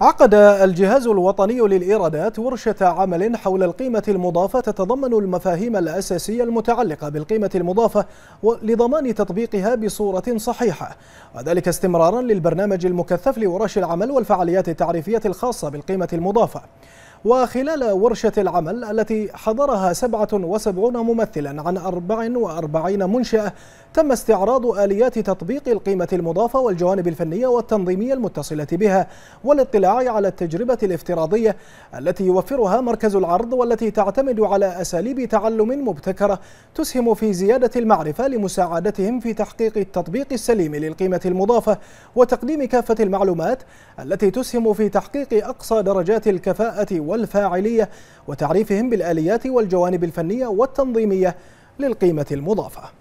عقد الجهاز الوطني للإيرادات ورشة عمل حول القيمة المضافة تتضمن المفاهيم الأساسية المتعلقة بالقيمة المضافة لضمان تطبيقها بصورة صحيحة وذلك استمرارا للبرنامج المكثف لورش العمل والفعاليات التعريفية الخاصة بالقيمة المضافة وخلال ورشة العمل التي حضرها 77 ممثلا عن 44 منشأة تم استعراض آليات تطبيق القيمة المضافة والجوانب الفنية والتنظيمية المتصلة بها والاطلاع على التجربة الافتراضية التي يوفرها مركز العرض والتي تعتمد على أساليب تعلم مبتكرة تسهم في زيادة المعرفة لمساعدتهم في تحقيق التطبيق السليم للقيمة المضافة وتقديم كافة المعلومات التي تسهم في تحقيق أقصى درجات الكفاءة والفاعلية وتعريفهم بالآليات والجوانب الفنية والتنظيمية للقيمة المضافة